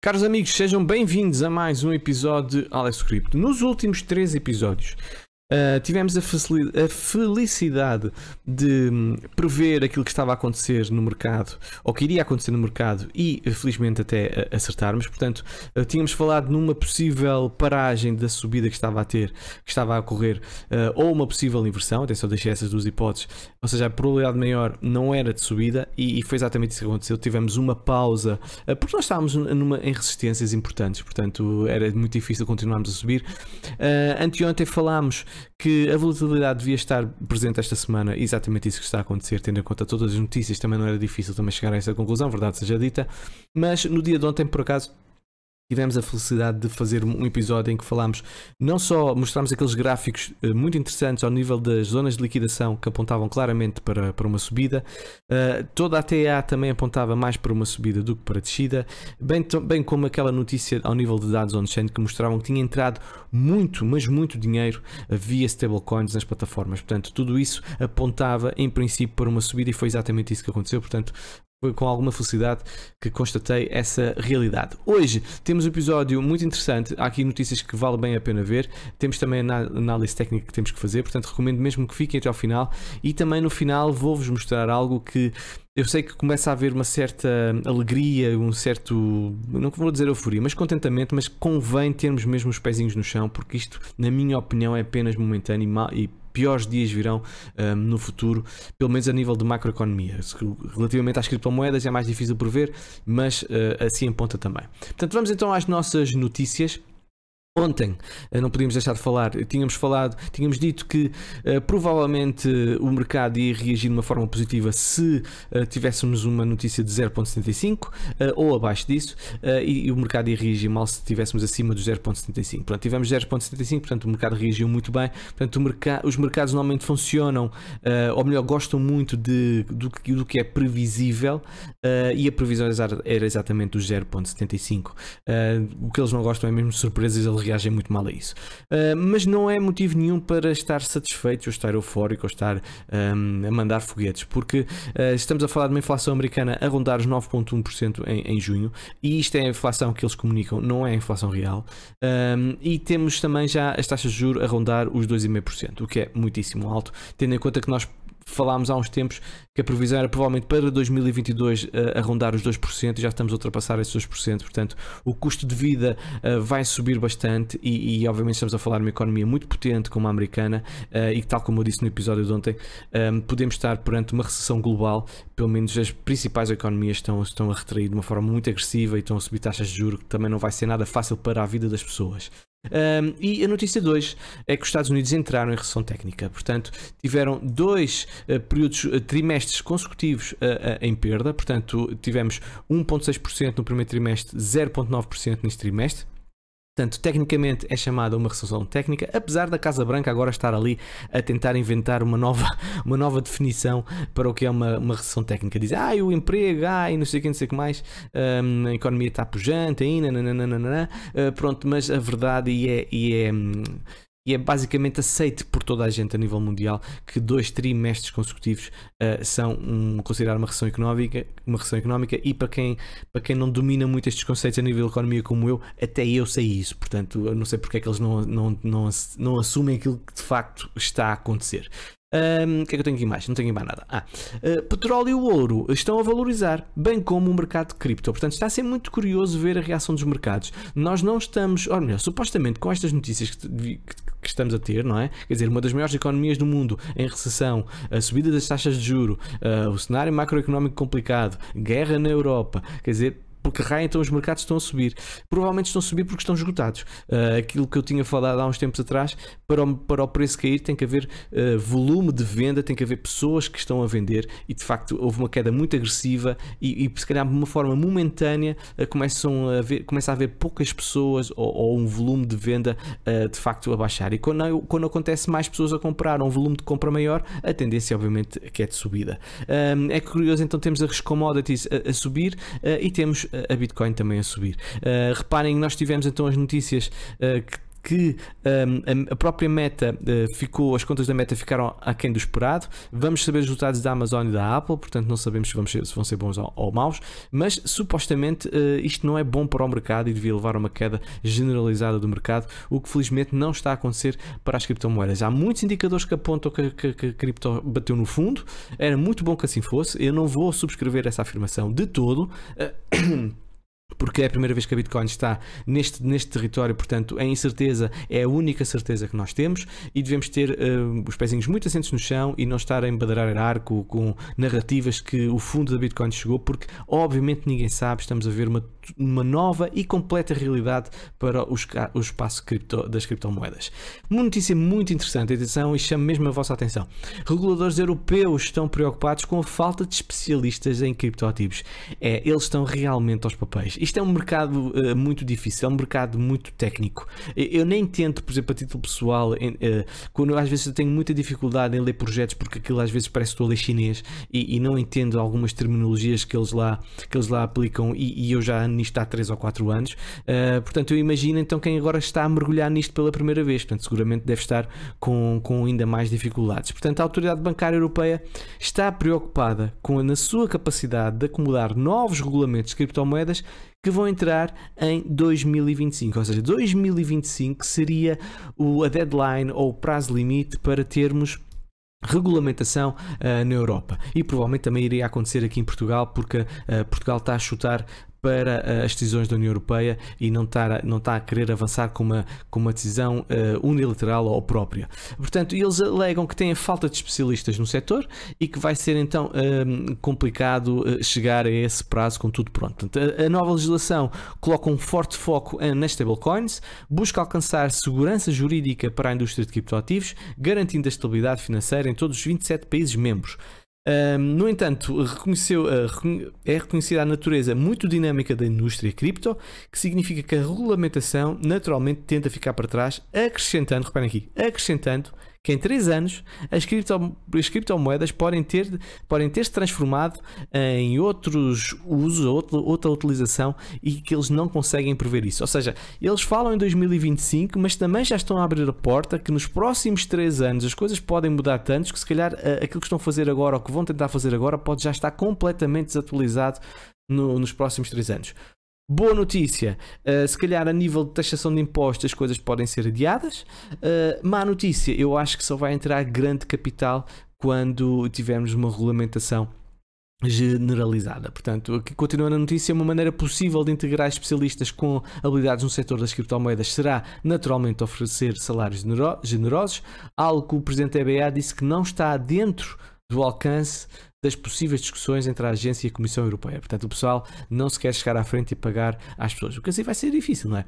Caros amigos, sejam bem-vindos a mais um episódio de Alex Cripto. Nos últimos três episódios Uh, tivemos a, a, felicidade de hum, prever aquilo que estava a acontecer no mercado, ou que iria acontecer no mercado, e felizmente até eh, acertarmos. Portanto, uh, tínhamos falado numa possível paragem da subida que estava a ter, que estava a ocorrer, uh, ou uma possível inversão. Até só deixei essas duas hipóteses, ou seja, a probabilidade maior não era de subida, e, e foi exatamente isso que aconteceu. Tivemos uma pausa, porque nós estávamos numa, em resistências importantes, portanto, era muito difícil continuarmos a subir. anteontem falámos que a volatilidade devia estar presente esta semana, exatamente isso que está a acontecer, tendo em conta todas as notícias, também não era difícil também chegar a essa conclusão, verdade seja dita, mas no dia de ontem, por acaso, tivemos a felicidade de fazer um episódio em que falámos, não só mostramos aqueles gráficos eh, muito interessantes ao nível das zonas de liquidação que apontavam claramente para, para uma subida, uh, toda a TA também apontava mais para uma subida do que para descida, bem, bem como aquela notícia ao nível de dados on-chain que mostravam que tinha entrado muito, mas muito dinheiro via stablecoins nas plataformas. Portanto, tudo isso apontava em princípio para uma subida e foi exatamente isso que aconteceu. Portanto, foi com alguma felicidade que constatei essa realidade. Hoje temos um episódio muito interessante, há aqui notícias que vale bem a pena ver, temos também a análise técnica que temos que fazer, portanto recomendo mesmo que fiquem até ao final e também no final vou-vos mostrar algo que eu sei que começa a haver uma certa alegria, um certo, não vou dizer euforia, mas contentamento, mas convém termos mesmo os pezinhos no chão, porque isto, na minha opinião, é apenas momentâneo e piores dias virão um, no futuro, pelo menos a nível de macroeconomia. Relativamente às criptomoedas é mais difícil de prever, mas uh, assim aponta também. Portanto, vamos então às nossas notícias. Ontem, eh, não podíamos deixar de falar, tínhamos falado, tínhamos dito que uh, provavelmente o mercado ia reagir de uma forma positiva se uh, tivéssemos uma notícia de 0.75 uh, ou abaixo disso, e, e, o mercado ia reagir mal se tivéssemos acima do 0.75. Portanto, tivemos 0.75, portanto o mercado reagiu muito bem. Portanto, merc os mercados normalmente funcionam, ou melhor, gostam muito de, do, do que é previsível, e a previsão era exatamente o 0.75. o que eles não gostam é mesmo surpresas, reagem muito mal a isso. Uh, mas não é motivo nenhum para estar satisfeito ou estar eufórico ou estar um, a mandar foguetes, porque uh, estamos a falar de uma inflação americana a rondar os 9,1% em, em, junho e isto é a inflação que eles comunicam, não é a inflação real. Um, e temos também já as taxas de juros a rondar os 2,5%, o que é muitíssimo alto, tendo em conta que nós falámos há uns tempos que a previsão era provavelmente para 2022 uh, eh, arrondar os 2% e já estamos a ultrapassar esses 2%. Portanto, o custo de vida uh, vai subir bastante e, e, obviamente, estamos a falar de uma economia muito potente como a americana uh, e que, tal como eu disse no episódio de ontem, um, podemos estar perante uma recessão global. Pelo menos as principais economias estão, estão a retrair de uma forma muito agressiva e estão a subir taxas de juros, que também não vai ser nada fácil para a vida das pessoas. Um, e a notícia 2 é que os Estados Unidos entraram em recessão técnica, portanto, tiveram dois uh, períodos, uh, trimestres consecutivos uh, em perda, portanto, tivemos 1,6% no primeiro trimestre, 0,9% neste trimestre. Portanto, tecnicamente é chamada uma recessão técnica, apesar da Casa Branca agora estar ali a tentar inventar uma nova, uma nova definição para o que é uma, uma recessão técnica. Dizem, ah, o emprego, ah, e não sei o que, não sei o que mais, um, a economia está pujante, ainda, nananana, uh, pronto, mas a verdade e é, e é hum, e é basicamente aceito por toda a gente a nível mundial que dois trimestres consecutivos uh, são um, considerar uma recessão económica, uma recessão económica e para quem, para quem não domina muito estes conceitos a nível de economia como eu, até eu sei isso, portanto eu não sei porque é que eles não, não, não, não assumem aquilo que de facto está a acontecer. O que é que eu tenho aqui mais? Não tenho aqui mais nada. Ah, uh, petróleo e ouro estão a valorizar, bem como o mercado de cripto. Portanto, está a ser muito curioso ver a reação dos mercados. Nós não estamos, ou melhor, supostamente com estas notícias que, que, que estamos a ter, não é? Quer dizer, uma das maiores economias do mundo em recessão, a subida das taxas de juro, uh, o cenário macroeconómico complicado, guerra na Europa, quer dizer, porque raio então os mercados estão a subir. Provavelmente estão a subir porque estão esgotados. Uh, aquilo que eu tinha falado há uns tempos atrás, para o, para o preço cair tem que haver uh, volume de venda, tem que haver pessoas que estão a vender e de facto houve uma queda muito agressiva e, e se calhar de uma forma momentânea uh, começam a ver, começa a haver poucas pessoas ou, ou um volume de venda uh, de facto a baixar. E quando, quando acontece mais pessoas a comprar, um volume de compra maior, a tendência obviamente é que é de subida. Um, é curioso então temos a Commodities a, a subir e temos a Bitcoin também a subir. Ah, reparem que nós tivemos então as notícias ah, que que um, a própria meta uh, ficou, as contas da meta ficaram aquém do esperado. Vamos saber os resultados da Amazon e da Apple, portanto não sabemos se, vamos ser, se vão ser bons ou, ou maus, mas supostamente uh, isto não é bom para o mercado e devia levar a uma queda generalizada do mercado, o que felizmente não está a acontecer para as criptomoedas. Há muitos indicadores que apontam que, que, que a cripto bateu no fundo, era muito bom que assim fosse, eu não vou subscrever essa afirmação de todo. Uh, porque é a primeira vez que a Bitcoin está neste, neste território, portanto, a incerteza é a única certeza que nós temos e devemos ter uh, os pezinhos muito assentos no chão e não estar a embadrar arco com narrativas que o fundo da Bitcoin chegou, porque obviamente ninguém sabe, estamos a ver uma uma nova e completa realidade para os, o espaço cripto, das criptomoedas. Uma notícia muito interessante, atenção, e chama mesmo a vossa atenção. Reguladores europeus estão preocupados com a falta de especialistas em criptoativos. É, eles estão realmente aos papéis. Isto é um mercado uh, muito difícil, é um mercado muito técnico. Eu nem tento, por exemplo, a título pessoal, em, uh, quando às vezes eu tenho muita dificuldade em ler projetos porque aquilo às vezes parece que estou a ler chinês e, e não entendo algumas terminologias que eles lá, que eles lá aplicam e, e eu já nisto há 3 ou 4 anos. Uh, portanto, eu imagino então quem agora está a mergulhar nisto pela primeira vez. Portanto, seguramente deve estar com, com ainda mais dificuldades. Portanto, a Autoridade Bancária Europeia está preocupada com a, na sua capacidade de acomodar novos regulamentos de criptomoedas que vão entrar em 2025. Ou seja, 2025 seria o, a deadline ou o prazo limite para termos regulamentação uh, na Europa e provavelmente também iria acontecer aqui em Portugal porque uh, Portugal está a chutar para eh, as decisões da União Europeia e não está, não está a querer avançar com uma, com uma decisão uh, unilateral ou própria. Portanto, eles alegam que têm falta de especialistas no setor e que vai ser então um, ehm, complicado eh, chegar a esse prazo com tudo pronto. Portanto, a, nova legislação coloca um forte foco nas stablecoins, busca alcançar segurança jurídica para a indústria de criptoativos, garantindo a estabilidade financeira em todos os 27 países membros no entanto, reconheceu, uh, é reconhecida a natureza muito dinâmica da indústria cripto, que significa que a regulamentação naturalmente tenta ficar para trás, acrescentando, reparem aqui, acrescentando que em 3 anos as, cripto, as criptomoedas podem ter, podem ter se transformado em outros usos, outro, outra utilização e que eles não conseguem prever isso. Ou seja, eles falam em 2025, mas também já estão a abrir a porta que nos próximos 3 anos as coisas podem mudar tanto que se calhar eh, aquilo que estão a fazer agora ou que vão tentar fazer agora pode já estar completamente desatualizado no, nos próximos 3 anos. Boa notícia, uh, se calhar a nível de taxação de impostos as coisas podem ser adiadas. Uh, má notícia, eu acho que só vai entrar grande capital quando tivermos uma regulamentação generalizada. Portanto, continuando a notícia, uma maneira possível de integrar especialistas com habilidades no setor das criptomoedas será naturalmente oferecer salários generosos, algo que o presidente da EBA disse que não está dentro do alcance das possíveis discussões entre a agência e a Comissão Europeia. Portanto, o pessoal não se quer chegar à frente e pagar às pessoas, o que assim vai ser difícil, não é?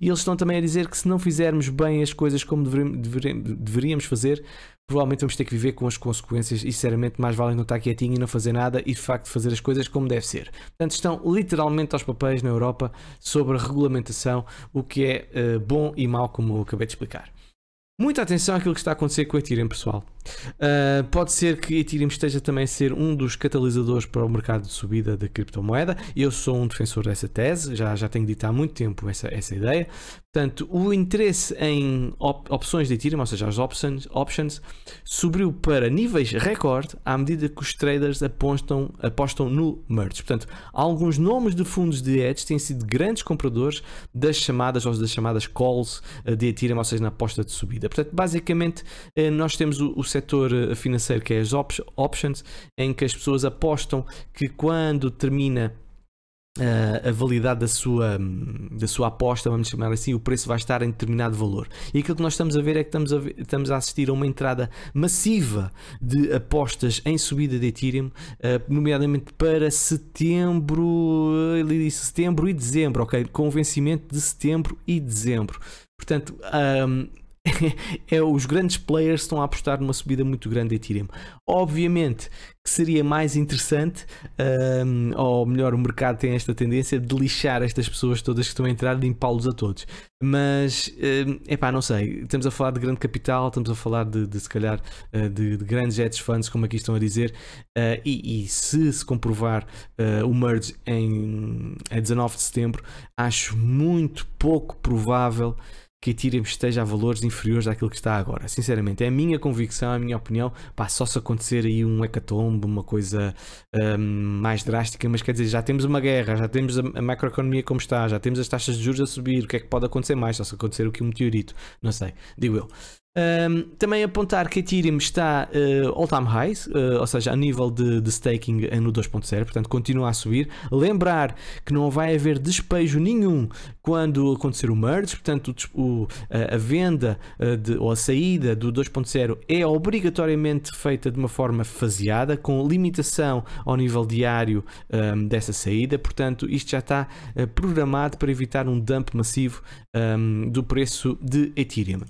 E eles estão também a dizer que se não fizermos bem as coisas como deveríamos fazer, provavelmente vamos ter que viver com as consequências e sinceramente mais vale não estar quietinho e não fazer nada e de facto fazer as coisas como deve ser. Portanto, estão literalmente aos papéis na Europa sobre a regulamentação, o que é uh, bom e mau, como eu acabei de explicar. Muita atenção àquilo que está a acontecer com o Ethereum, pessoal. Uh, pode ser que Ethereum esteja também a ser um dos catalisadores para o mercado de subida da criptomoeda. Eu sou um defensor dessa tese, já, já tenho dito há muito tempo essa, essa ideia. Portanto, o interesse em op opções de Ethereum, ou seja, as options, options, subiu para níveis recorde à medida que os traders apostam, apostam no merge. Portanto, alguns nomes de fundos de hedge têm sido grandes compradores das chamadas, ou das chamadas calls ah, de Ethereum, ou seja, na aposta de subida vida. Portanto, basicamente, eh, nós temos o, o setor eh, financeiro que é as op options, em que as pessoas apostam que quando termina eh, a validade da sua, da sua aposta, vamos chamar assim, o preço vai estar em determinado valor. E aquilo que nós estamos a ver é que estamos a, ver, estamos a assistir a uma entrada massiva de apostas em subida de Ethereum, nomeadamente para setembro, ele disse setembro e dezembro, ok? Com vencimento de setembro e dezembro. Portanto, um, é, os grandes players estão a apostar numa subida muito grande de Ethereum. Obviamente que seria mais interessante, um, ou melhor, o mercado tem esta tendência de lixar estas pessoas todas que estão a entrar, impá los a todos. Mas, é um, pá, não sei, estamos a falar de grande capital, estamos a falar de, de se calhar, eh, de, de grandes hedge funds, como aqui estão a dizer, uh, e, e, se se comprovar uh, o merge em, em 19 de setembro, acho muito pouco provável que a Ethereum esteja a valores inferiores àquilo que está agora. Sinceramente, é a minha convicção, é a minha opinião. Pá, só se acontecer aí um hecatombe, uma coisa um, mais drástica, mas quer dizer, já temos uma guerra, já temos a, macroeconomia como está, já temos as taxas de juros a subir. O que é que pode acontecer mais? Só se acontecer o que um meteorito, não sei, digo eu. Um, também apontar que Ethereum está uh, all-time highs, uh, ou seja, a nível de, de staking no 2.0, portanto continua a subir. Lembrar que não vai haver despejo nenhum quando acontecer o merge, portanto o, a, a venda uh, de, ou a saída do 2.0 é obrigatoriamente feita de uma forma faseada, com limitação ao nível diário um, dessa saída, portanto isto já está programado para evitar um dump massivo um, do preço de Ethereum.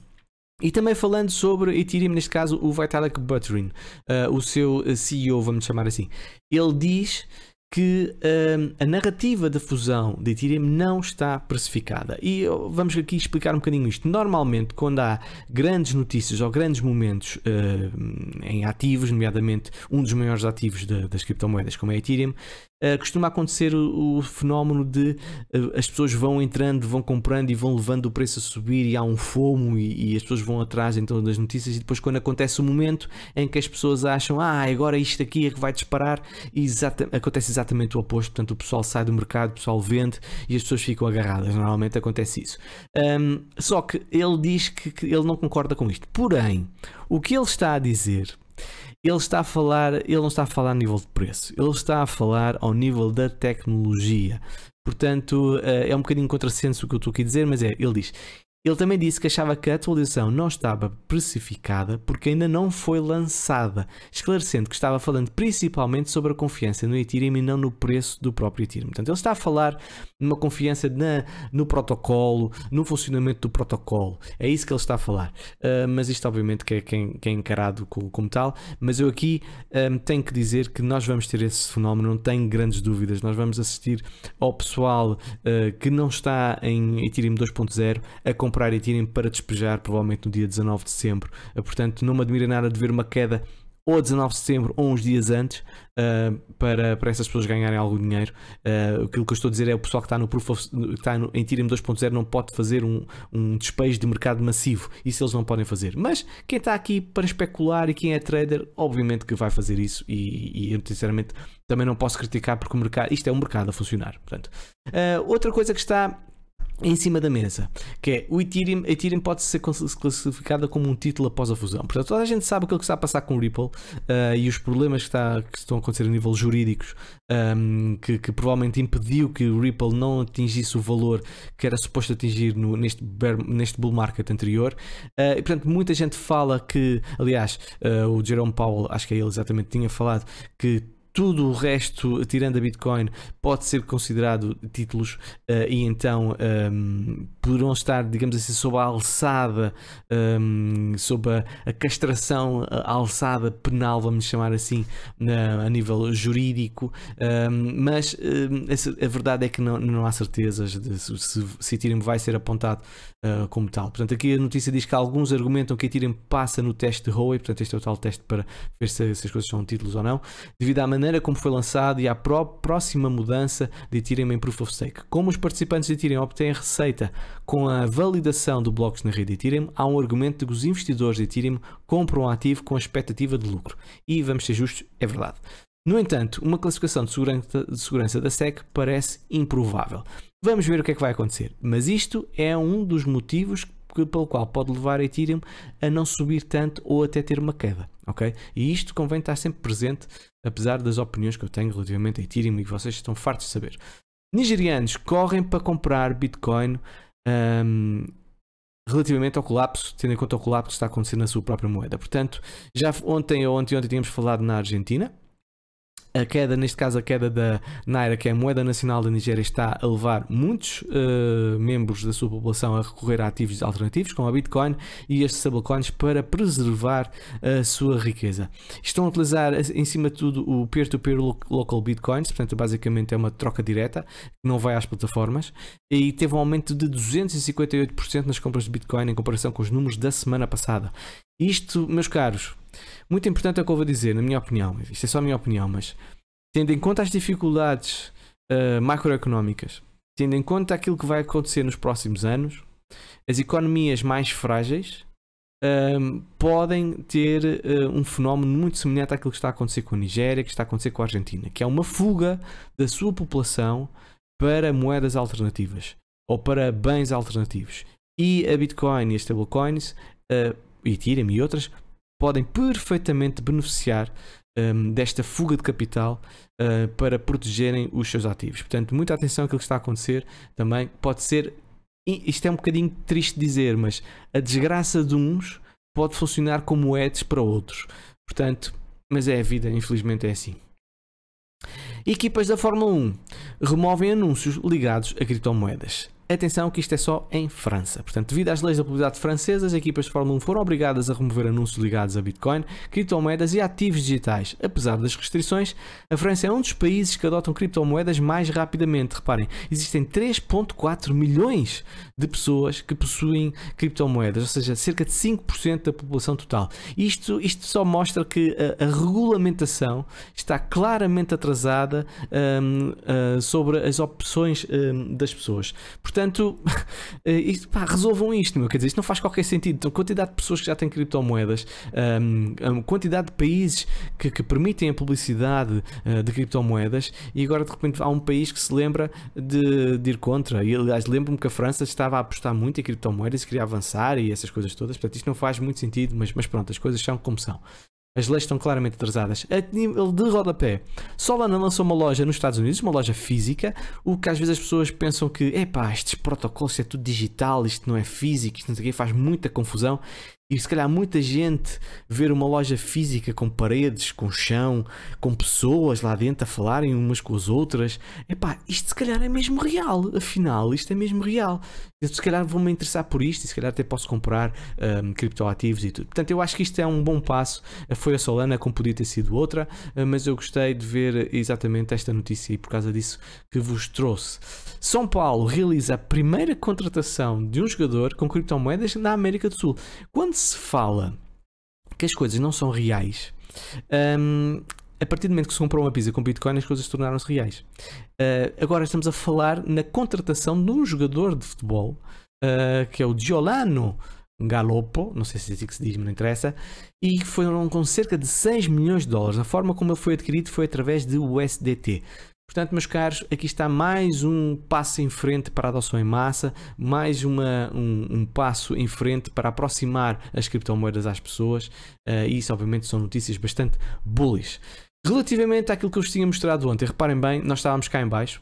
E também falando sobre Ethereum, neste caso o Vitalik Buterin, uh, o seu eh, CEO, vamos chamar assim, ele diz que eh, a narrativa da fusão de Ethereum não está precificada. E vamos aqui explicar um bocadinho isto. Normalmente, quando há grandes notícias ou grandes momentos uh, em ativos, nomeadamente um dos maiores ativos de, das criptomoedas, como é Ethereum, eh, costuma acontecer o, o fenómeno de uh, as pessoas vão entrando, vão comprando e vão levando o preço a subir e há um fomo e, e, as pessoas vão atrás então das notícias e depois quando acontece o momento em que as pessoas acham ah, agora isto aqui é que vai disparar exata acontece exatamente o oposto, portanto o pessoal sai do mercado, o pessoal vende e as pessoas ficam agarradas, normalmente acontece isso. Um, só que ele diz que, que ele não concorda com isto, porém o que ele está a dizer ele está a falar, ele não está a falar a nível de preço, ele está a falar ao nível da tecnologia. Portanto, eh, é um bocadinho contrassenso o que eu estou aqui a dizer, mas é, ele diz: ele também disse que achava que a atualização não estava precificada porque ainda não foi lançada, esclarecendo que estava falando principalmente sobre a confiança no Ethereum e não no preço do próprio Ethereum. Portanto, ele está a falar numa confiança na, no protocolo, no funcionamento do protocolo. É isso que ele está a falar. Uh, mas isto, obviamente, que é, quem é encarado como, como, tal. Mas eu aqui um, ah, tenho que dizer que nós vamos ter esse fenómeno, não tenho grandes dúvidas. Nós vamos assistir ao pessoal uh, que não está em Ethereum 2.0 a comprar comprar e tirem para despejar, provavelmente no dia 19 de setembro. Ah, portanto, não me admira nada de ver uma queda ou 19 de setembro ou uns dias antes uh, para, para essas pessoas ganharem algum dinheiro. Uh, aquilo que eu estou a dizer é o pessoal que está, no proof of, está no, em Tirem 2.0 não pode fazer um, um despejo de mercado massivo. Isso eles não podem fazer. Mas quem está aqui para especular e quem é trader, obviamente que vai fazer isso. E, e eu, sinceramente, também não posso criticar porque o mercado, isto é um mercado a funcionar. Portanto. Uh, outra coisa que está em cima da mesa, que é o Ethereum, Ethereum pode ser classificada como um título após a fusão. Portanto, toda a gente sabe aquilo é que está a passar com o Ripple uh, e os problemas que, está, que, estão a acontecer a nível jurídicos, um, ehm, que, que, provavelmente impediu que o Ripple não atingisse o valor que era suposto atingir no, neste, bear, neste bull market anterior. Uh, e, portanto, muita gente fala que, aliás, uh, o Jerome Powell, acho que é ele exatamente, tinha falado que tudo o resto, tirando a Bitcoin, pode ser considerado títulos uh, e então um, ehm, poderão estar, digamos assim, sob a alçada, um, ehm, sob a, a castração, a alçada penal, vamos chamar assim, na, a nível jurídico, um, ehm, mas a verdade é que não, não há certezas de se, se, Ethereum vai ser apontado uh, como tal. Portanto, aqui a notícia diz que alguns argumentam que Ethereum passa no teste de Huawei portanto, este é o tal teste para ver se, se as coisas são títulos ou não, devido à maneira maneira como foi lançado e à próxima mudança de Ethereum em Proof of Stake. Como os participantes de Ethereum obtêm receita com a validação do blocos na rede Ethereum, há um argumento de que os investidores de Ethereum compram um ativo com a expectativa de lucro. E vamos ser justos, é verdade. No entanto, uma classificação de segurança, de segurança, da SEC parece improvável. Vamos ver o que é que vai acontecer. Mas isto é um dos motivos pelo qual pode levar a Ethereum a não subir tanto ou até ter uma queda, ok? E isto convém estar sempre presente, apesar das opiniões que eu tenho relativamente a Ethereum e que vocês estão fartos de saber. Nigerianos correm para comprar Bitcoin um, relativamente ao colapso, tendo em conta o colapso que está acontecendo na sua própria moeda. Portanto, já ontem ou ontem, ontem tínhamos falado na Argentina, a queda, neste caso a queda da Naira, que é a moeda nacional da Nigéria, está a levar muitos uh, membros da sua população a recorrer a ativos alternativos, como a Bitcoin e estes stablecoins, para preservar a sua riqueza. Estão a utilizar, eh, em cima de tudo, o peer-to-peer -peer local Bitcoins, portanto, basicamente é uma troca direta, que não vai às plataformas, e teve um aumento de 258% nas compras de Bitcoin em comparação com os números da semana passada. Isto, meus caros, muito importante é o que eu vou dizer, na minha opinião. Isto é só a minha opinião, mas tendo em conta as dificuldades uh, macroeconómicas, tendo em conta aquilo que vai acontecer nos próximos anos, as economias mais frágeis um, ehm, podem ter uh, um fenómeno muito semelhante àquilo que está a acontecer com a Nigéria, que está a acontecer com a Argentina, que é uma fuga da sua população para moedas alternativas ou para bens alternativos. E a Bitcoin e as stablecoins uh, e Ethereum e outras podem perfeitamente beneficiar um, desta fuga de capital uh, para protegerem os seus ativos. Portanto, muita atenção àquilo que está a acontecer também. Pode ser, isto é um bocadinho triste dizer, mas a desgraça de uns pode funcionar como edge para outros. Portanto, mas é a vida, infelizmente é assim. Equipas da Fórmula 1 removem anúncios ligados a criptomoedas. Atenção que isto é só em França. Portanto, devido às leis da publicidade francesa, as equipas de Fórmula 1 foram obrigadas a remover anúncios ligados a Bitcoin, criptomoedas e ativos digitais. Apesar das restrições, a França é um dos países que adotam criptomoedas mais rapidamente. Reparem, existem 3.4 milhões de pessoas que possuem criptomoedas, ou seja, cerca de 5% da população total. Isto, isto só mostra que a, a regulamentação está claramente atrasada um, uh, hum, sobre as opções um, das pessoas. Portanto, Portanto, eh, isto, pá, resolvam isto, meu. Quer dizer, isto não faz qualquer sentido. Então, quantidade de pessoas que já têm criptomoedas, um, ehm, quantidade de países que, que permitem a publicidade uh, de criptomoedas, e agora de repente há um país que se lembra de, de ir contra. E aliás, lembro-me que a França estava a apostar muito em criptomoedas, e queria avançar e essas coisas todas. Portanto, isto não faz muito sentido, mas, mas pronto, as coisas são como são. As leis estão claramente atrasadas. A nível de rodapé, Solana lançou uma loja nos Estados Unidos, uma loja física, o que às vezes as pessoas pensam que, epá, estes protocolos é tudo digital, isto não é físico, isto não sei o quê, faz muita confusão. E se calhar muita gente ver uma loja física com paredes, com chão, com pessoas lá dentro a falarem umas com as outras, epá, isto se calhar é mesmo real, afinal, isto é mesmo real. Eu se calhar vou-me interessar por isto e se calhar até posso comprar um, criptoativos e tudo. Portanto, eu acho que isto é um bom passo. Foi a Solana, como podia ter sido outra, hum, mas eu gostei de ver exatamente esta notícia e por causa disso que vos trouxe. São Paulo realiza a primeira contratação de um jogador com criptomoedas na América do Sul. Quando quando se fala que as coisas não são reais, um, a partir do momento que se comprou uma pizza com Bitcoin, as coisas tornaram-se reais. Uh, agora estamos a falar na contratação de um jogador de futebol, uh, que é o Giolano Galoppo, não sei se é assim que se diz, mas não interessa, e foram com cerca de 6 milhões de dólares. A forma como ele foi adquirido foi através de USDT. Portanto, meus caros, aqui está mais um passo em frente para a adoção em massa, mais uma, um, um passo em frente para aproximar as criptomoedas às pessoas. Uh, isso, obviamente, são notícias bastante bullish. Relativamente àquilo que eu vos tinha mostrado ontem, reparem bem, nós estávamos cá em baixo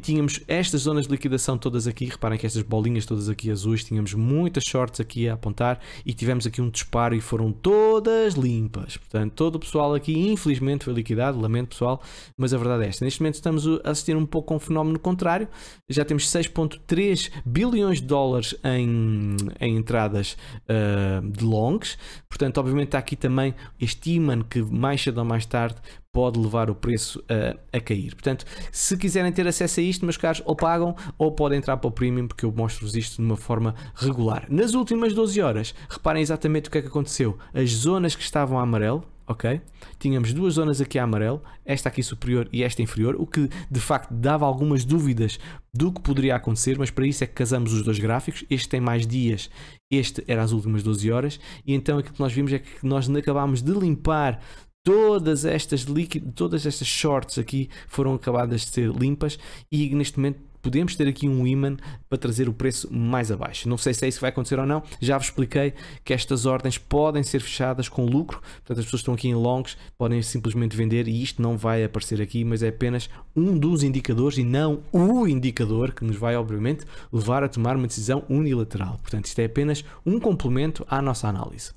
tínhamos estas zonas de liquidação todas aqui, reparem que estas bolinhas todas aqui azuis, tínhamos muitas shorts aqui a apontar e tivemos aqui um disparo e foram todas limpas. Portanto, todo o pessoal aqui infelizmente foi liquidado, lamento pessoal, mas a verdade é esta. Neste momento estamos a assistir um pouco a um fenómeno contrário, já temos 6.3 bilhões de dólares em, em entradas uh, de longs, Portanto, obviamente está aqui também este imã que mais cedo ou mais tarde pode levar o preço a a cair. Portanto, se quiserem ter acesso a isto, meus caros, ou pagam ou podem entrar para o Premium porque eu mostro-vos isto de uma forma regular. Nas últimas 12 horas, reparem exatamente o que é que aconteceu. As zonas que estavam a amarelo, ok? Tínhamos duas zonas aqui a amarelo, esta aqui superior e esta inferior, o que de facto dava algumas dúvidas do que poderia acontecer, mas para isso é que casamos os dois gráficos, este tem mais dias, este era as últimas 12 horas, e então aquilo que nós vimos é que nós acabámos de limpar todas estas líquidas, todas estas shorts aqui foram acabadas de ser limpas e neste momento podemos ter aqui um imã para trazer o preço mais abaixo. Não sei se é isso que vai acontecer ou não, já vos expliquei que estas ordens podem ser fechadas com lucro, portanto as pessoas estão aqui em longs, podem simplesmente vender e isto não vai aparecer aqui, mas é apenas um dos indicadores e não o indicador que nos vai obviamente levar a tomar uma decisão unilateral. Portanto isto é apenas um complemento à nossa análise.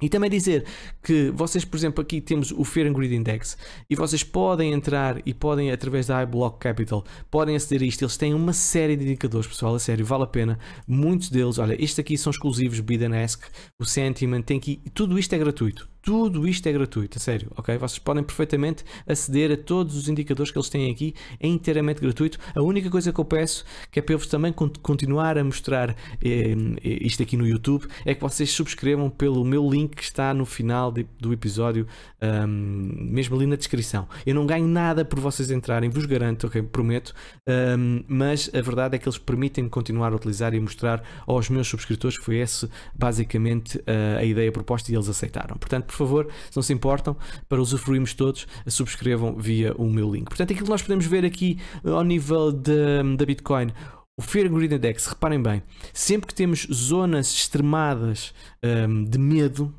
E também dizer que vocês, por exemplo, aqui temos o Fear and Greed Index e vocês podem entrar e podem, através da iBlock Capital, podem aceder a isto. Eles têm uma série de indicadores, pessoal, a sério, vale a pena. Muitos deles, olha, este aqui são exclusivos Biden Ask, o Sentiment, tem que tudo isto é gratuito tudo isto é gratuito, a sério, ok? Vocês podem perfeitamente aceder a todos os indicadores que eles têm aqui, é inteiramente gratuito. A única coisa que eu peço, que é para eu também continuar a mostrar eh, eh, isto aqui no YouTube, é que vocês subscrevam pelo meu link que está no final de, do episódio, um, mesmo ali na descrição. Eu não ganho nada por vocês entrarem, vos garanto, ok? Prometo, um, mas a verdade é que eles permitem continuar a utilizar e mostrar aos meus subscritores, foi essa basicamente a, a ideia proposta e eles aceitaram. Portanto, favor, se não se importam, para usufruirmos todos, subscrevam via o meu link. Portanto, aquilo que nós podemos ver aqui eh, ao nível da Bitcoin, o Fear Greed Index, reparem bem, sempre que temos zonas extremadas um, ehm, de medo,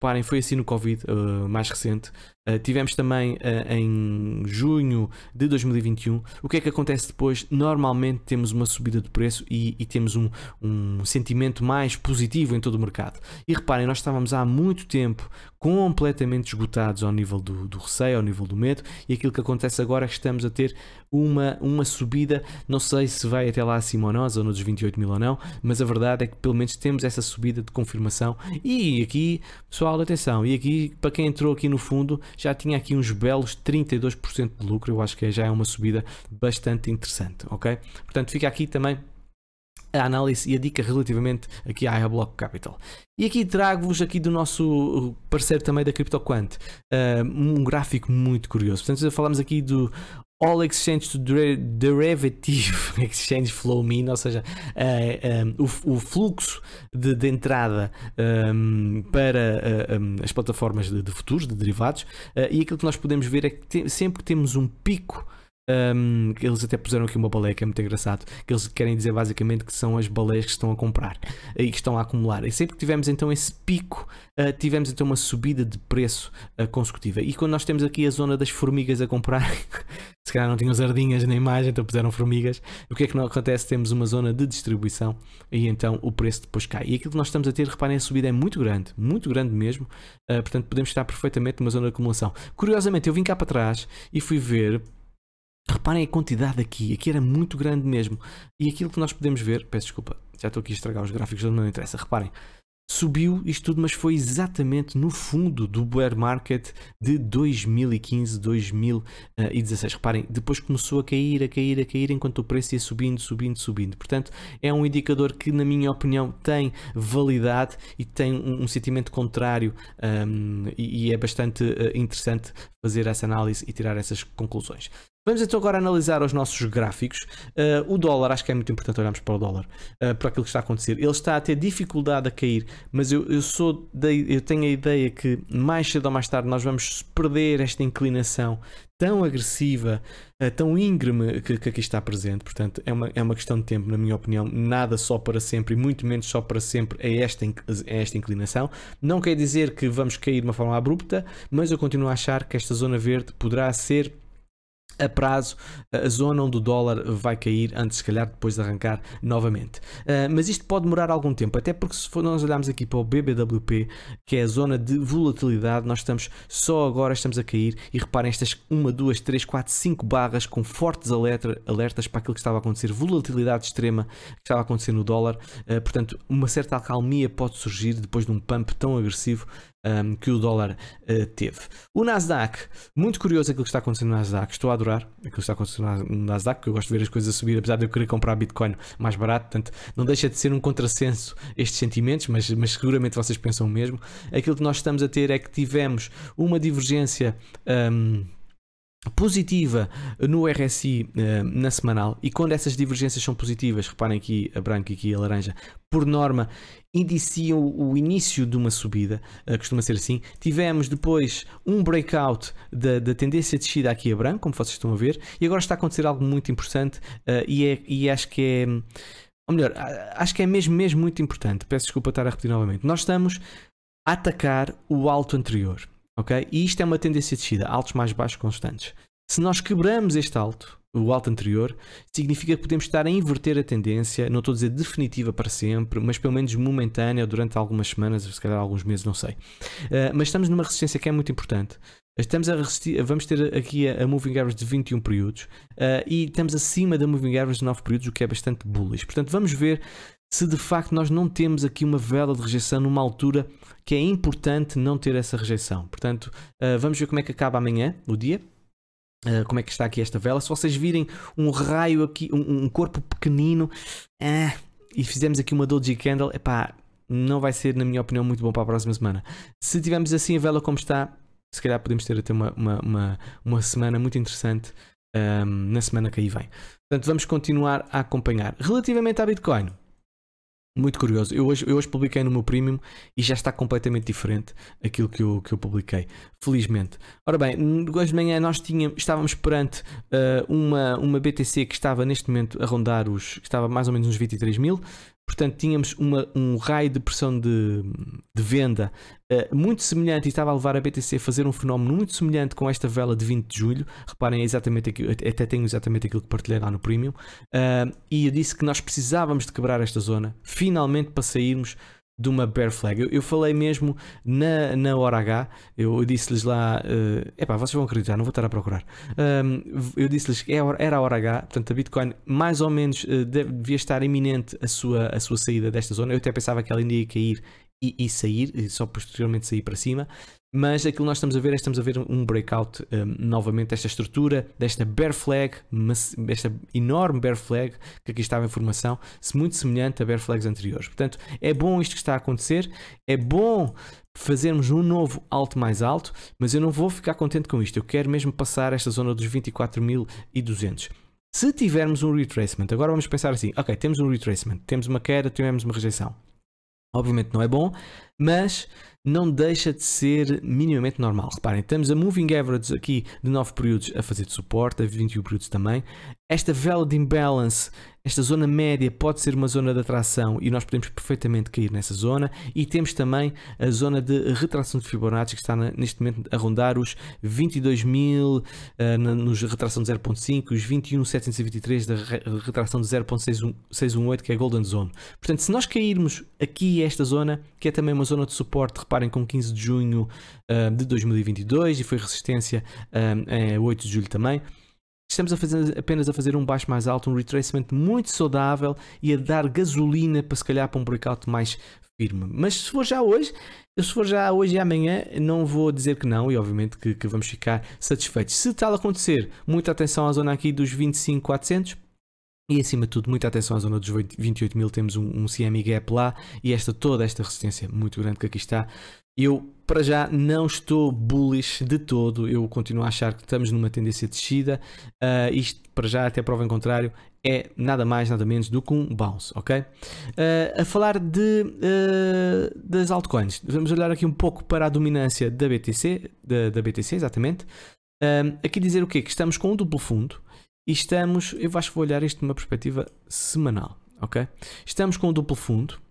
reparem, foi assim no Covid uh, mais recente, eh, tivemos também uh, em junho de 2021. O que é que acontece depois? Normalmente temos uma subida de preço e, e temos um, um, sentimento mais positivo em todo o mercado. E reparem, nós estávamos há muito tempo completamente esgotados ao nível do, do receio, ao nível do medo, e aquilo que acontece agora é que estamos a ter uma, uma subida. Não sei se vai até lá acima ou não, ou nos 28 mil ou não, mas a verdade é que pelo menos temos essa subida de confirmação. E aqui, pessoal, atenção, e aqui para quem entrou aqui no fundo, já tinha aqui uns belos 32% de lucro. Eu acho que já é uma subida bastante interessante, ok? Portanto, fica aqui também a análise e a dica relativamente aqui à Block Capital. E aqui trago-vos aqui do nosso uh, parceiro também da CryptoQuant, uh, um gráfico muito curioso. Portanto, falamos aqui do All Exchange to Derivative Exchange Flow Mean, ou seja, uh, eh, um, eh, o, o, fluxo de, de entrada um, ehm, para uh, eh, um, ehm, as plataformas de, de futuros, de derivados, uh, e aquilo que nós podemos ver é que te, sempre que temos um pico um, eles até puseram aqui uma baleia que é muito engraçado. Que eles querem dizer basicamente que são as baleias que estão a comprar e que estão a acumular. E sempre que tivemos então esse pico, uh, tivemos então uma subida de preço uh, consecutiva. E quando nós temos aqui a zona das formigas a comprar, se calhar não tinham sardinhas nem mais então puseram formigas. O que é que não acontece? Temos uma zona de distribuição e então o preço depois cai. E aquilo que nós estamos a ter, reparem, a subida é muito grande, muito grande mesmo. Uh, portanto, podemos estar perfeitamente numa zona de acumulação. Curiosamente, eu vim cá para trás e fui ver Reparem a quantidade aqui, aqui era muito grande mesmo. E aquilo que nós podemos ver, peço desculpa, já estou aqui a estragar os gráficos, não interessa, reparem. Subiu isto tudo, mas foi exatamente no fundo do bear market de 2015, 2016. Reparem, depois começou a cair, a cair, a cair, enquanto o preço ia subindo, subindo, subindo. Portanto, é um indicador que, na minha opinião, tem validade e tem um, um sentimento contrário, um, e, e é bastante eh, interessante fazer essa análise e tirar essas conclusões. Vamos então agora analisar os nossos gráficos. Uh, o dólar, acho que é muito importante olharmos para o dólar, uh, para aquilo que está a acontecer. Ele está a ter dificuldade a cair, mas eu, eu, sou de, eu tenho a ideia que mais cedo ou mais tarde nós vamos perder esta inclinação tão agressiva, uh, tão íngreme que, que, aqui está presente. Portanto, é uma, é uma questão de tempo, na minha opinião. Nada só para sempre e muito menos só para sempre é esta, é esta inclinação. Não quer dizer que vamos cair de uma forma abrupta, mas eu continuo a achar que esta zona verde poderá ser a prazo, a zona onde o dólar vai cair antes, se calhar, depois de arrancar novamente. Uh, mas isto pode demorar algum tempo, até porque se for, nós olharmos aqui para o BBWP, que é a zona de volatilidade, nós estamos só agora estamos a cair e reparem estas 1, 2, 3, 4, 5 barras com fortes alerta, alertas para aquilo que estava a acontecer, volatilidade extrema que estava a acontecer no dólar, uh, portanto, uma certa acalmia pode surgir depois de um pump tão agressivo um, que o dólar uh, teve. O Nasdaq, muito curioso aquilo que está acontecendo no Nasdaq, estou a adorar aquilo que está acontecendo no Nasdaq, porque eu gosto de ver as coisas a subir, apesar de eu querer comprar Bitcoin mais barato, portanto não deixa de ser um contrassenso estes sentimentos, mas, mas seguramente vocês pensam o mesmo. Aquilo que nós estamos a ter é que tivemos uma divergência. Um, positiva no RSI eh, na semanal e quando essas divergências são positivas, reparem aqui a branca e aqui a laranja, por norma indiciam o início de uma subida, eh, costuma ser assim. Tivemos depois um breakout da, da tendência de descida aqui a branco, como vocês estão a ver, e agora está a acontecer algo muito importante eh, e, é, e acho que é. Ou melhor, acho que é mesmo, mesmo muito importante. Peço desculpa estar a repetir novamente. Nós estamos a atacar o alto anterior ok? E isto é uma tendência de descida, altos mais baixos constantes. Se nós quebramos este alto, o alto anterior, significa que podemos estar a inverter a tendência, não estou a dizer definitiva para sempre, mas pelo menos momentânea, durante algumas semanas, se calhar alguns meses, não sei. Uh, mas estamos numa resistência que é muito importante. Estamos a resistir, vamos ter aqui a, a, moving average de 21 períodos uh, e estamos acima da moving average de 9 períodos, o que é bastante bullish. Portanto, vamos ver se de facto nós não temos aqui uma vela de rejeição numa altura que é importante não ter essa rejeição. Portanto, eh, vamos ver como é que acaba amanhã o dia. Eh, como é que está aqui esta vela? Se vocês virem um raio aqui, um, corpo pequenino, eh, e fizemos aqui uma Doji Candle, epá, não vai ser, na minha opinião, muito bom para a próxima semana. Se tivermos assim a vela como está, se calhar podemos ter até uma, uma, uma, uma semana muito interessante um, na semana que aí vem. Portanto, vamos continuar a acompanhar. Relativamente à Bitcoin, muito curioso. Eu hoje, eu hoje publiquei no meu premium e já está completamente diferente aquilo que eu, que eu publiquei. Felizmente. Ora bem, hoje de manhã nós tínhamos, estávamos perante uh, uma, uma BTC que estava neste momento a rondar os. que estava mais ou menos nos 23 mil. Portanto, tínhamos uma, um raio de pressão de, de venda uh, muito semelhante e estava a levar a BTC a fazer um fenómeno muito semelhante com esta vela de 20 de julho. Reparem, é exatamente aquilo, até tenho exatamente aquilo que partilhei lá no Premium. Uh, e eu disse que nós precisávamos de quebrar esta zona, finalmente para sairmos de uma bear flag. Eu, eu, falei mesmo na, na hora H, eu, eu disse-lhes lá, uh, epá, vocês vão acreditar, não vou estar a procurar. Um, eu disse-lhes que é era a hora H, portanto a Bitcoin mais ou menos uh, devia estar iminente a sua, a sua saída desta zona. Eu até pensava que ela ainda ia cair e, e sair, e só posteriormente sair para cima mas aquilo que nós estamos a ver é estamos a ver um breakout um, novamente desta estrutura, desta bear flag, esta enorme bear flag que aqui estava em formação, muito semelhante a bear flags anteriores. Portanto, é bom isto que está a acontecer, é bom fazermos um novo alto mais alto, mas eu não vou ficar contente com isto, eu quero mesmo passar esta zona dos 24.200. Se tivermos um retracement, agora vamos pensar assim, ok, temos um retracement, temos uma queda, tivemos uma rejeição. Obviamente não é bom, mas não deixa de ser minimamente normal. Reparem, temos a Moving Average aqui de 9 períodos a fazer de suporte, a 21 períodos também. Esta vela de imbalance, esta zona média pode ser uma zona de atração e nós podemos perfeitamente cair nessa zona. E temos também a zona de retração de Fibonacci que está neste momento a rondar os 22 mil uh, nos retração de 0.5, os 21.723 da retração de 0.618 que é a Golden Zone. Portanto, se nós cairmos aqui esta zona, que é também uma uma zona de suporte, reparem, com 15 de junho uh, de 2022 e foi resistência ah, em 8 de julho também. Estamos a fazer, apenas a fazer um baixo mais alto, um retracement muito saudável e a dar gasolina para se calhar para um breakout mais firme. Mas se for já hoje, se for já hoje e amanhã, não vou dizer que não e obviamente que, que vamos ficar satisfeitos. Se tal acontecer, muita atenção à zona aqui dos 25,400 e acima de tudo, muita atenção à zona dos 28 mil, temos um, um CME gap lá e esta toda esta resistência muito grande que aqui está. Eu, para já, não estou bullish de todo, eu continuo a achar que estamos numa tendência descida. Uh, isto, para já, até prova em contrário, é nada mais, nada menos do que um bounce, ok? Uh, a falar de, uh, das altcoins, vamos olhar aqui um pouco para a dominância da BTC, da, da BTC, exatamente. aqui dizer o quê? Que estamos com um duplo fundo, e estamos, eu acho que vou olhar isto numa perspectiva semanal, ok? Estamos com o duplo fundo,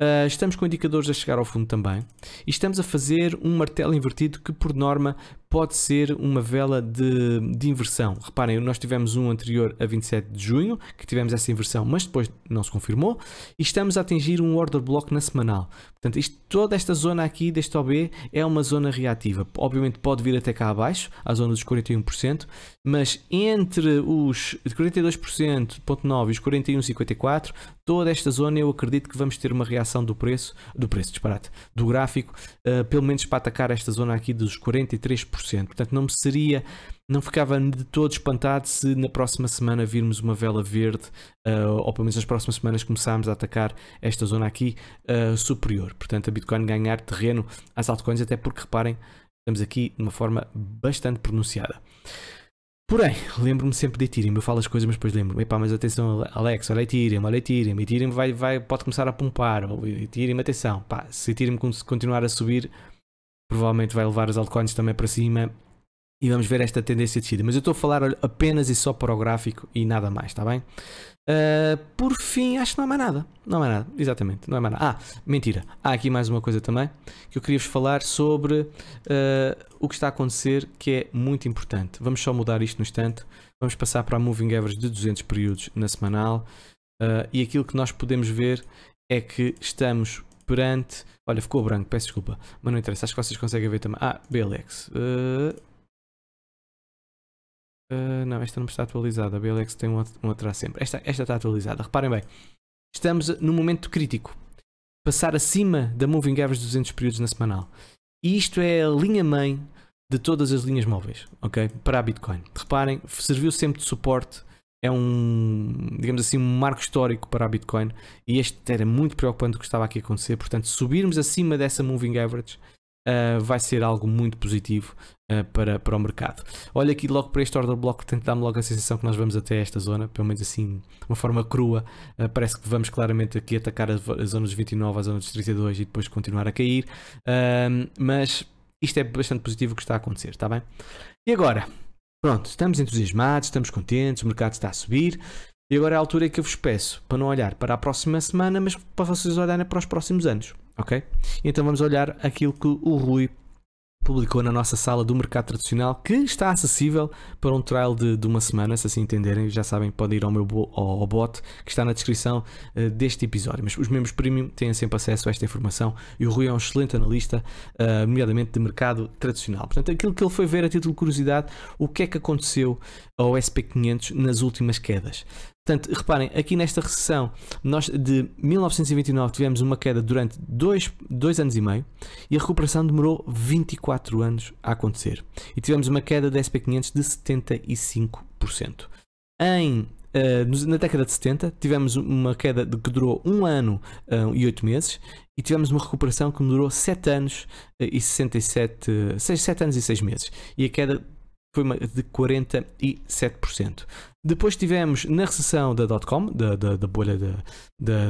Uh, estamos com indicadores a chegar ao fundo também. E estamos a fazer um martelo invertido que, por norma, pode ser uma vela de, de, inversão. Reparem, nós tivemos um anterior a 27 de junho, que tivemos essa inversão, mas depois não se confirmou, e estamos a atingir um order block na semanal. Portanto, isto, toda esta zona aqui deste OB é uma zona reativa. Obviamente pode vir até cá abaixo, à zona dos 41%, mas entre os 42.9 e os 41.54, toda esta zona eu acredito que vamos ter uma reação do preço, do preço disparate, do gráfico, uh, pelo menos para atacar esta zona aqui dos 43%, Portanto, não me seria, não ficava de todo espantado se na próxima semana virmos uma vela verde, uh, ou pelo menos nas próximas semanas começarmos a atacar esta zona aqui uh, superior. Portanto, a Bitcoin ganhar terreno às altcoins, até porque reparem, estamos aqui de uma forma bastante pronunciada. Porém, lembro-me sempre de Ethereum. Eu falo as coisas, mas depois lembro-me. Epá, mas atenção, Alex, olha Ethereum, olha Ethereum. Ethereum vai, vai, pode começar a pompar. Ethereum, atenção. Pá, se Ethereum continuar a subir, provavelmente vai levar as altcoins também para cima e vamos ver esta tendência de descida. Mas eu estou a falar apenas e só para o gráfico e nada mais, está bem? Uh, por fim, acho que não é mais nada. Não é nada, exatamente, não é mais nada. Ah, mentira, há aqui mais uma coisa também que eu queria vos falar sobre uh, o que está a acontecer que é muito importante. Vamos só mudar isto no instante. Vamos passar para a Moving Average de 200 períodos na semanal uh, e aquilo que nós podemos ver é que estamos perante. Olha, ficou branco, peço desculpa. Mas não interessa, acho que vocês conseguem ver também. Ah, BLX. Uh... Uh, não, esta não está atualizada. A BLX tem um, atrás sempre. Esta, esta está atualizada. Reparem bem. Estamos num momento crítico. Passar acima da Moving Average 200 períodos na semanal. E isto é a linha mãe de todas as linhas móveis, ok? Para a Bitcoin. Reparem, serviu sempre de suporte é um, digamos assim, um marco histórico para a Bitcoin e este era muito preocupante o que estava aqui a acontecer. Portanto, subirmos acima dessa moving average uh, vai ser algo muito positivo uh, para, para o mercado. Olha aqui logo para este order block, portanto, dar me logo a sensação que nós vamos até esta zona, pelo menos assim, de uma forma crua. Uh, parece que vamos claramente aqui atacar as, as zonas 29, as zonas 32 e depois continuar a cair, ehm, mas isto é bastante positivo o que está a acontecer, está bem? E agora? Pronto, estamos entusiasmados, estamos contentes, o mercado está a subir. E agora é a altura que eu vos peço para não olhar para a próxima semana, mas para vocês olharem para os próximos anos, ok? Então vamos olhar aquilo que o Rui publicou na nossa sala do mercado tradicional que está acessível para um trial de, de uma semana, se assim entenderem, já sabem, podem ir ao meu bo ao, bot que está na descrição uh, deste episódio. Mas os membros premium têm sempre acesso a esta informação e o Rui é um excelente analista, uh, nomeadamente de mercado tradicional. Portanto, aquilo que ele foi ver a título de curiosidade, o que é que aconteceu ao SP500 nas últimas quedas. Portanto, reparem, aqui nesta recessão, nós de 1929 tivemos uma queda durante dois, dois anos e meio e a recuperação demorou 24 anos a acontecer. E tivemos uma queda da SP500 de 75%. Em Uh, na década de 70 tivemos uma queda de, que durou um ano uh, e oito meses e tivemos uma recuperação que durou 7 eh, anos e 67 6, 7 anos e 6 meses e a queda foi de 47%. Depois tivemos na recessão da dotcom, da, da, da, bolha de,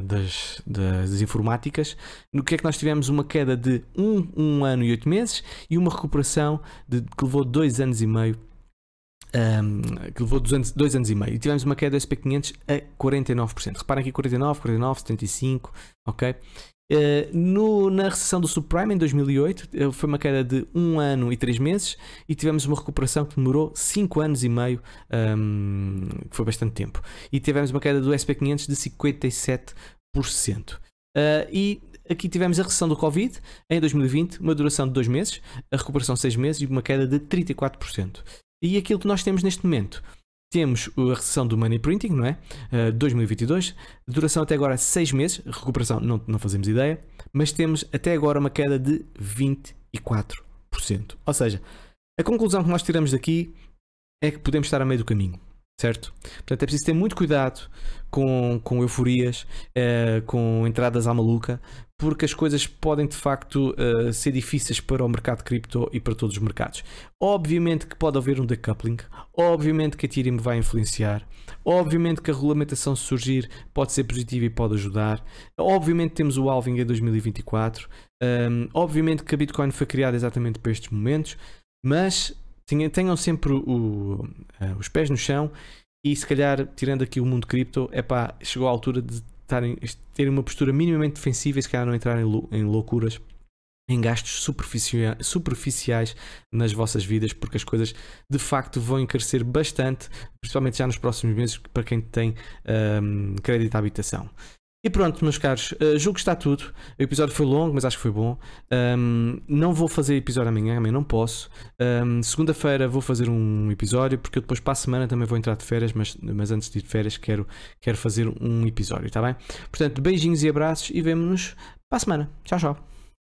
das, das, informáticas, no que é que nós tivemos uma queda de um, um ano e oito meses e uma recuperação de, que levou dois anos e meio um, que levou dois anos, dois anos e meio e tivemos uma queda do SP500 a 49%. Reparem aqui 49, 49, 75, ok? Eh, no, na recessão do subprime em 2008 eh, foi uma queda de um ano e três meses e tivemos uma recuperação que demorou cinco anos e meio, um, ehm, que foi bastante tempo. E tivemos uma queda do SP500 de 57%. Uh, eh, e aqui tivemos a recessão do Covid em 2020, uma duração de dois meses, a recuperação de meses e uma queda de 34%. E aquilo que nós temos neste momento temos a recessão do money printing, não é? Uh, eh, 2022, duração até agora 6 meses, recuperação não, não fazemos ideia, mas temos até agora uma queda de 24%. Ou seja, a conclusão que nós tiramos daqui é que podemos estar a meio do caminho certo? Portanto, é preciso ter muito cuidado com, com euforias, eh, com entradas à maluca, porque as coisas podem de facto eh, ser difíceis para o mercado cripto e para todos os mercados. Obviamente que pode haver um decoupling, obviamente que a Ethereum vai influenciar, obviamente que a regulamentação surgir pode ser positiva e pode ajudar, obviamente temos o halving em 2024, um, ehm, obviamente que a Bitcoin foi criada exatamente para estes momentos, mas tenham sempre o, eh, os pés no chão e se calhar, tirando aqui o mundo cripto, é pá, chegou a altura de tarem, terem uma postura minimamente defensiva e se calhar não entrarem em loucuras, em gastos superficiais nas vossas vidas, porque as coisas de facto vão encarecer bastante, principalmente já nos próximos meses, para quem tem um, ehm, crédito à habitação. E pronto, meus caros, uh, julgo que está tudo. O episódio foi longo, mas acho que foi bom. Um, não vou fazer episódio amanhã, amanhã não posso. Um, Segunda-feira vou fazer um episódio, porque eu depois para a semana também vou entrar de férias, mas, mas antes de ir de férias quero, quero fazer um episódio, está bem? Portanto, beijinhos e abraços e vemo-nos para a semana. Tchau, tchau.